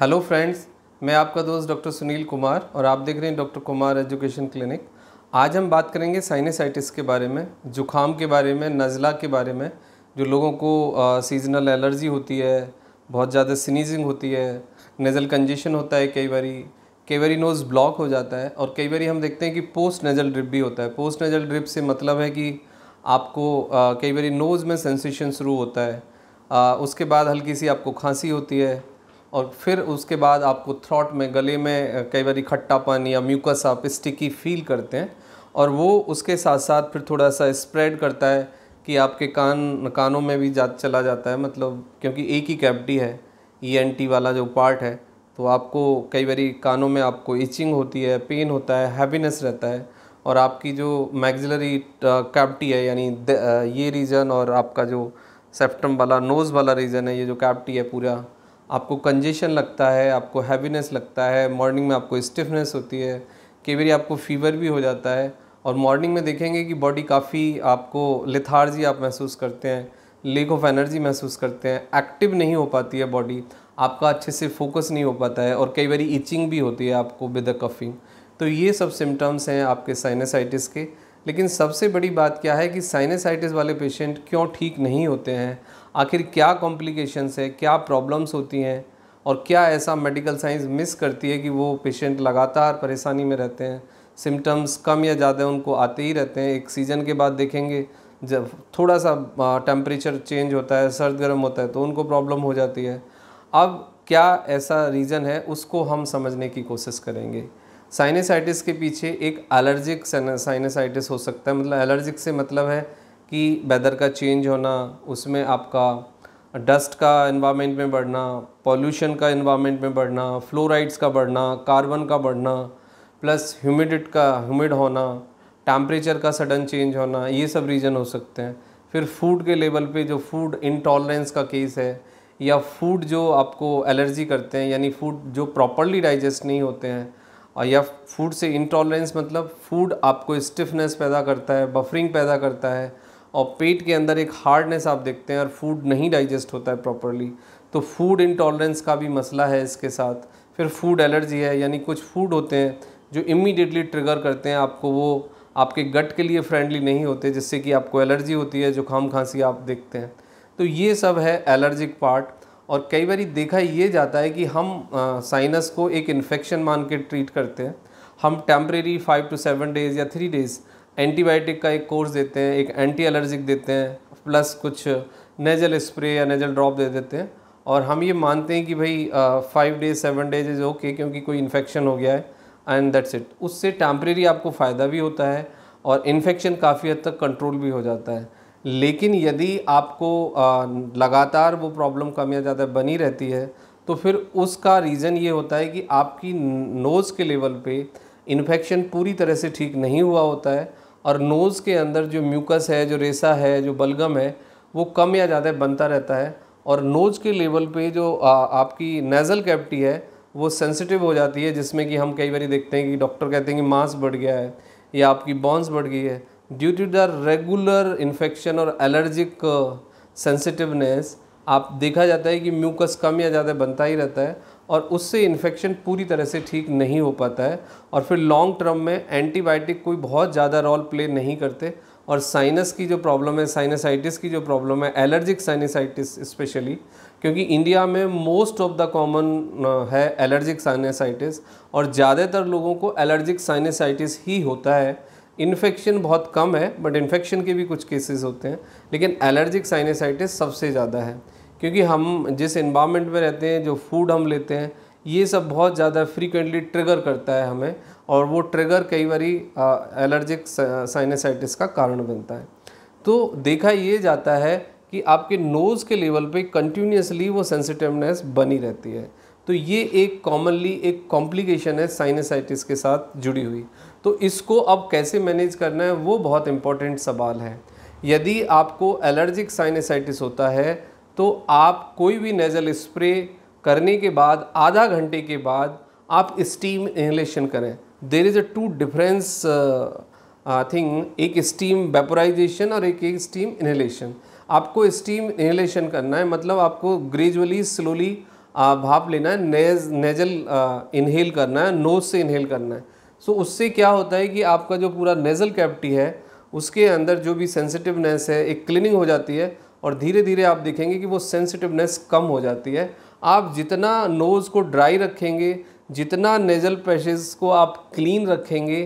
hello friends मैं आपका दोस्त डॉक्टर सुनील कुमार और आप देख रहे हैं डॉक्टर कुमार एजुकेशन क्लिनिक आज हम बात करेंगे साइनेसाइटिस के बारे में जुखाम के बारे में नज़ला के बारे में जो लोगों को सीजनल एलर्जी होती है बहुत ज़्यादा स्नीजिंग होती है नज़ल कंजेशन होता है कई बारी कई बारी नोज़ ब्लॉक हो जाता है और कई बारी हम देखते हैं कि पोस्ट नज़ल ड्रिप भी होता है पोस्ट नज़ल ड्रिप से मतलब है कि आपको कई बारी नोज़ में सेंसेशन शुरू होता है उसके बाद हल्की सी आपको खांसी होती है और फिर उसके बाद आपको थ्रॉट में गले में कई बार खट्टापन या म्यूकस आप स्टिकी फील करते हैं और वो उसके साथ साथ फिर थोड़ा सा स्प्रेड करता है कि आपके कान कानों में भी जा चला जाता है मतलब क्योंकि एक ही कैविटी है ई e वाला जो पार्ट है तो आपको कई बार कानों में आपको इचिंग होती है पेन होता है हैवीनेस रहता है और आपकी जो मैगजलरी कैविटी है यानी ये रीजन और आपका जो सेप्टम वाला नोज़ वाला रीजन है ये जो कैविटी है पूरा आपको कंजेशन लगता है आपको हैवीनेस लगता है मॉर्निंग में आपको स्टिफनेस होती है कई बार आपको फीवर भी हो जाता है और मॉर्निंग में देखेंगे कि बॉडी काफ़ी आपको लिथार्जी आप महसूस करते हैं लेक ऑफ एनर्जी महसूस करते हैं एक्टिव नहीं हो पाती है बॉडी आपका अच्छे से फोकस नहीं हो पाता है और कई बार इचिंग भी होती है आपको विद अ कफिंग तो ये सब सिम्टम्स हैं आपके साइनसाइटिस के लेकिन सबसे बड़ी बात क्या है कि साइनसाइटिस वाले पेशेंट क्यों ठीक नहीं होते हैं आखिर क्या कॉम्प्लिकेशंस है क्या प्रॉब्लम्स होती हैं और क्या ऐसा मेडिकल साइंस मिस करती है कि वो पेशेंट लगातार परेशानी में रहते हैं सिम्टम्स कम या ज़्यादा उनको आते ही रहते हैं एक सीज़न के बाद देखेंगे जब थोड़ा सा टेम्परेचर चेंज होता है सर्द गर्म होता है तो उनको प्रॉब्लम हो जाती है अब क्या ऐसा रीज़न है उसको हम समझने की कोशिश करेंगे साइनेसाइटिस के पीछे एक एलर्जिक साइनेसाइटिस हो सकता है मतलब एलर्जिक से मतलब है कि वेदर का चेंज होना उसमें आपका डस्ट का इन्वामेंट में बढ़ना पॉल्यूशन का इन्वामेंट में बढ़ना फ्लोराइड्स का बढ़ना कार्बन का बढ़ना प्लस ह्यूमिडिट का ह्यूमिड होना टेम्परेचर का सडन चेंज होना ये सब रीज़न हो सकते हैं फिर फूड के लेवल पे जो फूड इनटॉलरेंस का केस है या फूड जो आपको एलर्जी करते हैं यानी फूड जो प्रॉपरली डाइजेस्ट नहीं होते हैं और या फूड से इंटॉलरेंस मतलब फूड आपको स्टिफनेस पैदा करता है बफरिंग पैदा करता है और पेट के अंदर एक हार्डनेस आप देखते हैं और फूड नहीं डाइजेस्ट होता है प्रॉपरली तो फूड इंटॉलरेंस का भी मसला है इसके साथ फिर फूड एलर्जी है यानी कुछ फूड होते हैं जो इमीडिएटली ट्रिगर करते हैं आपको वो आपके गट के लिए फ्रेंडली नहीं होते जिससे कि आपको एलर्जी होती है जुकाम खांसी आप देखते हैं तो ये सब है एलर्जिक पार्ट और कई बार देखा ये जाता है कि हम साइनस को एक इन्फेक्शन मान के ट्रीट करते हैं हम temporary five to seven days या थ्री डेज़ एंटीबायोटिक का एक कोर्स देते हैं एक एंटी एलर्जिक देते हैं प्लस कुछ नेजल स्प्रे या नेजल ड्रॉप दे देते हैं और हम ये मानते हैं कि भाई five days seven days is okay क्योंकि कोई इन्फेक्शन हो गया है एंड दैट्स इट उससे टेम्प्रेरी आपको फ़ायदा भी होता है और इन्फेक्शन काफ़ी हद तक कंट्रोल भी हो जाता है लेकिन यदि आपको लगातार वो प्रॉब्लम कम या ज़्यादा बनी रहती है तो फिर उसका रीज़न ये होता है कि आपकी नोज़ के लेवल पे इन्फेक्शन पूरी तरह से ठीक नहीं हुआ होता है और नोज़ के अंदर जो म्यूकस है जो रेसा है जो बलगम है वो कम या ज़्यादा बनता रहता है और नोज़ के लेवल पे जो आ, आपकी नेज़ल कैविटी है वो सेंसिटिव हो जाती है जिसमें कि हम कई बार देखते हैं कि डॉक्टर कहते हैं कि मांस बढ़ गया है या आपकी बॉन्स बढ़ गई है due to the regular infection और एलर्जिक सेंसिटिवनेस आप देखा जाता है कि म्यूकस कम या ज़्यादा बनता ही रहता है और उससे इन्फेक्शन पूरी तरह से ठीक नहीं हो पाता है और फिर लॉन्ग टर्म में एंटीबायोटिक कोई बहुत ज़्यादा रोल प्ले नहीं करते और साइनस की जो प्रॉब्लम है साइनसाइटिस की जो प्रॉब्लम है एलर्जिक साइनसाइटिस स्पेशली क्योंकि इंडिया में मोस्ट ऑफ द कॉमन है एलर्जिक साइनसाइटिस और ज़्यादातर लोगों को एलर्जिक साइनसाइटिस ही होता है इन्फेक्शन बहुत कम है बट इन्फेक्शन के भी कुछ केसेस होते हैं लेकिन एलर्जिक साइनेसाइटिस सबसे ज़्यादा है क्योंकि हम जिस इन्वामेंट में रहते हैं जो फूड हम लेते हैं ये सब बहुत ज़्यादा फ्रीक्वेंटली ट्रिगर करता है हमें और वो ट्रिगर कई बार एलर्जिक साइनेसाइटिस का कारण बनता है तो देखा ये जाता है कि आपके नोज़ के लेवल पे कंटिन्यूसली वो सेंसिटिवनेस बनी रहती है तो ये एक कॉमनली एक कॉम्प्लिकेशन है साइनेसाइटिस के साथ जुड़ी हुई तो इसको अब कैसे मैनेज करना है वो बहुत इम्पॉर्टेंट सवाल है यदि आपको एलर्जिक साइनसाइटिस होता है तो आप कोई भी नेज़ल स्प्रे करने के बाद आधा घंटे के बाद आप स्टीम इनहेलेशन करें there is a two difference thing एक स्टीम वेपोराइजेशन और एक एक स्टीम इनहेलेशन आपको स्टीम इनहेलेशन करना है मतलब आपको ग्रेजुअली स्लोली uh, भाप लेना है नेज नेजल इनहेल करना है नोज से इनहेल करना है सो उससे क्या होता है कि आपका जो पूरा नेज़ल कैविटी है उसके अंदर जो भी सेंसिटिवनेस है एक क्लीनिंग हो जाती है और धीरे धीरे आप देखेंगे कि वो सेंसिटिवनेस कम हो जाती है आप जितना नोज़ को ड्राई रखेंगे जितना नेज़ल पैशेज को आप क्लीन रखेंगे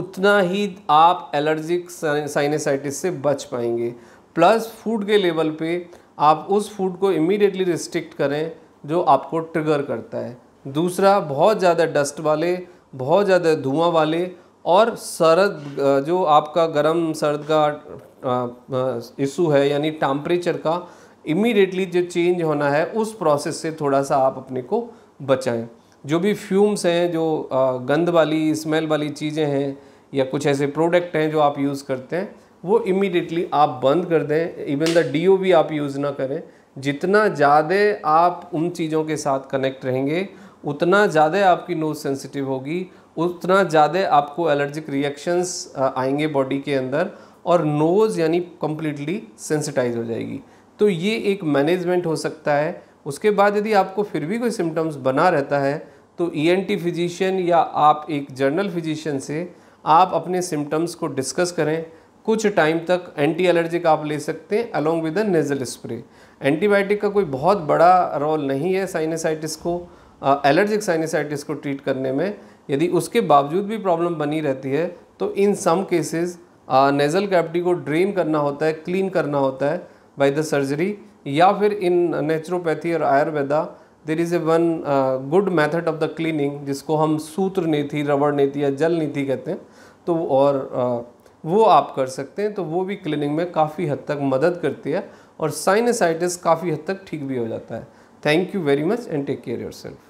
उतना ही आप एलर्जिक साइनेसाइटिस से बच पाएंगे प्लस फूड के लेवल पे आप उस फूड को इमीडिएटली रिस्ट्रिक्ट करें जो आपको ट्रिगर करता है दूसरा बहुत ज़्यादा डस्ट वाले बहुत ज़्यादा धुआं वाले और सर्द जो आपका गर्म सर्द का इशू है यानी टेम्परेचर का इमीडिएटली जो चेंज होना है उस प्रोसेस से थोड़ा सा आप अपने को बचाएं जो भी फ्यूम्स हैं जो गंद वाली स्मेल वाली चीज़ें हैं या कुछ ऐसे प्रोडक्ट हैं जो आप यूज़ करते हैं वो इमीडिएटली आप बंद कर दें इवन द डी भी आप यूज़ ना करें जितना ज़्यादा आप उन चीज़ों के साथ कनेक्ट रहेंगे उतना ज़्यादा आपकी नोज सेंसिटिव होगी उतना ज़्यादा आपको एलर्जिक रिएक्शंस आएंगे बॉडी के अंदर और नोज़ यानी कम्प्लीटली सेंसिटाइज हो जाएगी तो ये एक मैनेजमेंट हो सकता है उसके बाद यदि आपको फिर भी कोई सिम्टम्स बना रहता है तो ईएनटी e फिजिशियन या आप एक जर्नल फिजिशियन से आप अपने सिम्टम्स को डिस्कस करें कुछ टाइम तक एंटी एलर्जिक आप ले सकते हैं along with a nasal spray antibiotic का कोई बहुत बड़ा रोल नहीं है साइनसाइटिस को एलर्जिक साइनसाइटिस को ट्रीट करने में यदि उसके बावजूद भी प्रॉब्लम बनी रहती है तो in some cases nasal cavity को ड्रेन करना होता है क्लीन करना होता है बाय द सर्जरी या फिर इन नेचुरोपैथी और Ayurveda there is a one good method of the cleaning जिसको हम सूत्र नीति रबड़ नीति या जल नीति कहते हैं तो और uh, वो आप कर सकते हैं तो वो भी क्लीनिंग में काफ़ी हद तक मदद करती है और साइनसाइटिस काफ़ी हद तक ठीक भी हो जाता है thank you very much and take care your self